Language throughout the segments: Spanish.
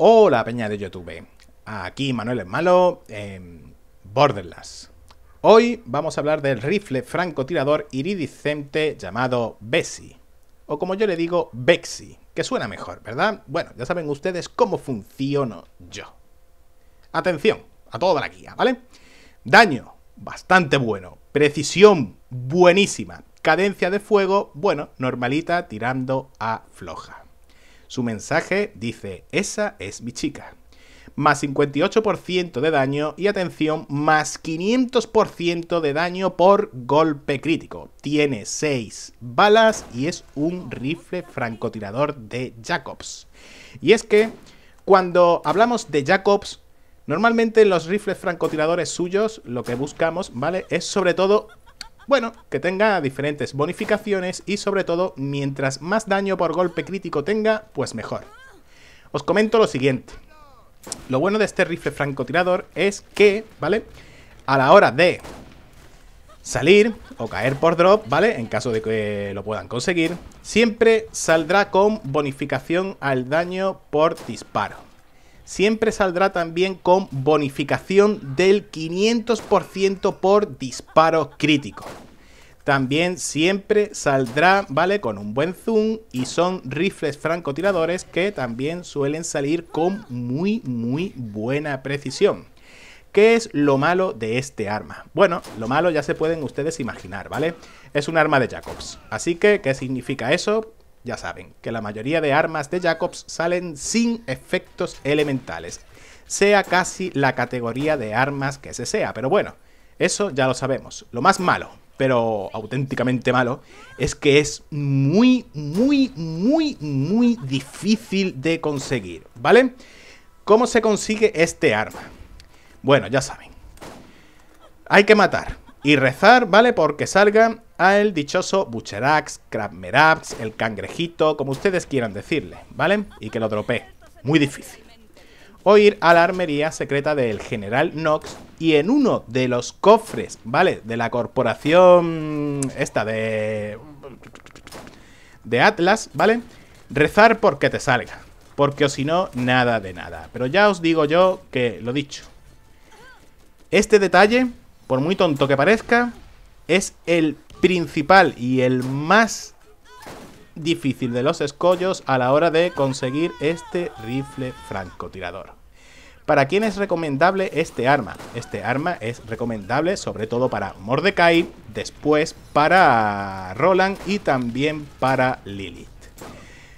Hola peña de YouTube, aquí Manuel es Malo, en Borderlands. Hoy vamos a hablar del rifle francotirador iridiscente llamado Bessie, o como yo le digo, Bexy, que suena mejor, ¿verdad? Bueno, ya saben ustedes cómo funciono yo. Atención, a toda la guía, ¿vale? Daño, bastante bueno. Precisión, buenísima. Cadencia de fuego, bueno, normalita tirando a floja. Su mensaje dice, esa es mi chica. Más 58% de daño y atención, más 500% de daño por golpe crítico. Tiene 6 balas y es un rifle francotirador de Jacobs. Y es que cuando hablamos de Jacobs, Normalmente los rifles francotiradores suyos lo que buscamos, ¿vale? Es sobre todo bueno, que tenga diferentes bonificaciones y sobre todo, mientras más daño por golpe crítico tenga, pues mejor. Os comento lo siguiente. Lo bueno de este rifle francotirador es que, ¿vale? A la hora de salir o caer por drop, ¿vale? En caso de que lo puedan conseguir, siempre saldrá con bonificación al daño por disparo siempre saldrá también con bonificación del 500% por disparo crítico. También siempre saldrá, ¿vale? Con un buen zoom y son rifles francotiradores que también suelen salir con muy, muy buena precisión. ¿Qué es lo malo de este arma? Bueno, lo malo ya se pueden ustedes imaginar, ¿vale? Es un arma de Jacobs. Así que, ¿qué significa eso? Ya saben que la mayoría de armas de Jacobs salen sin efectos elementales, sea casi la categoría de armas que se sea, pero bueno, eso ya lo sabemos. Lo más malo, pero auténticamente malo, es que es muy, muy, muy, muy difícil de conseguir, ¿vale? ¿Cómo se consigue este arma? Bueno, ya saben. Hay que matar y rezar, ¿vale? Porque salgan al dichoso Bucherax, Crabmerax, el cangrejito, como ustedes quieran decirle, ¿vale? Y que lo dropee. Muy difícil. O ir a la armería secreta del General Nox y en uno de los cofres, ¿vale? De la corporación esta de... de Atlas, ¿vale? Rezar porque te salga. Porque o si no, nada de nada. Pero ya os digo yo que lo dicho. Este detalle, por muy tonto que parezca, es el principal y el más difícil de los escollos a la hora de conseguir este rifle francotirador. ¿Para quién es recomendable este arma? Este arma es recomendable sobre todo para Mordecai, después para Roland y también para Lilith.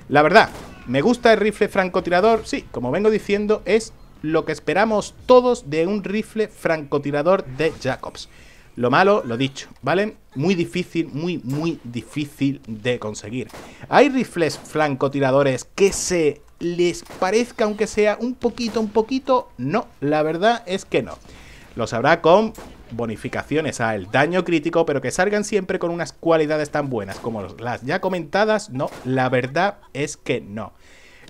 La verdad, ¿me gusta el rifle francotirador? Sí, como vengo diciendo, es lo que esperamos todos de un rifle francotirador de Jacobs. Lo malo, lo dicho, ¿vale? Muy difícil, muy, muy difícil de conseguir. Hay rifles francotiradores que se les parezca, aunque sea un poquito, un poquito. No, la verdad es que no. Los habrá con bonificaciones al daño crítico, pero que salgan siempre con unas cualidades tan buenas como las ya comentadas. No, la verdad es que no.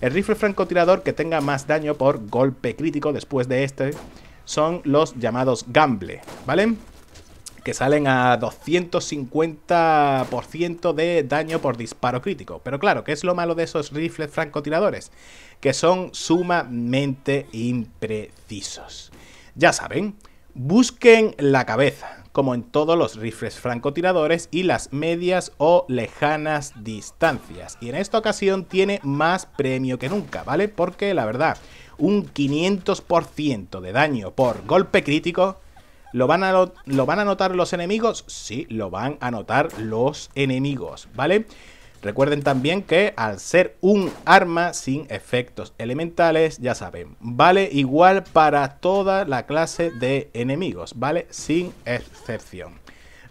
El rifle francotirador que tenga más daño por golpe crítico después de este son los llamados gamble, ¿vale? que salen a 250% de daño por disparo crítico. Pero claro, ¿qué es lo malo de esos rifles francotiradores? Que son sumamente imprecisos. Ya saben, busquen la cabeza, como en todos los rifles francotiradores y las medias o lejanas distancias. Y en esta ocasión tiene más premio que nunca, ¿vale? Porque la verdad, un 500% de daño por golpe crítico ¿Lo van, a, ¿Lo van a notar los enemigos? Sí, lo van a notar los enemigos, ¿vale? Recuerden también que al ser un arma sin efectos elementales, ya saben, vale igual para toda la clase de enemigos, ¿vale? Sin excepción.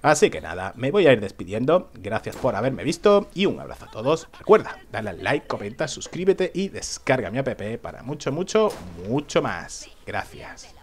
Así que nada, me voy a ir despidiendo, gracias por haberme visto y un abrazo a todos. Recuerda, dale al like, comenta, suscríbete y descarga mi app para mucho, mucho, mucho más. Gracias.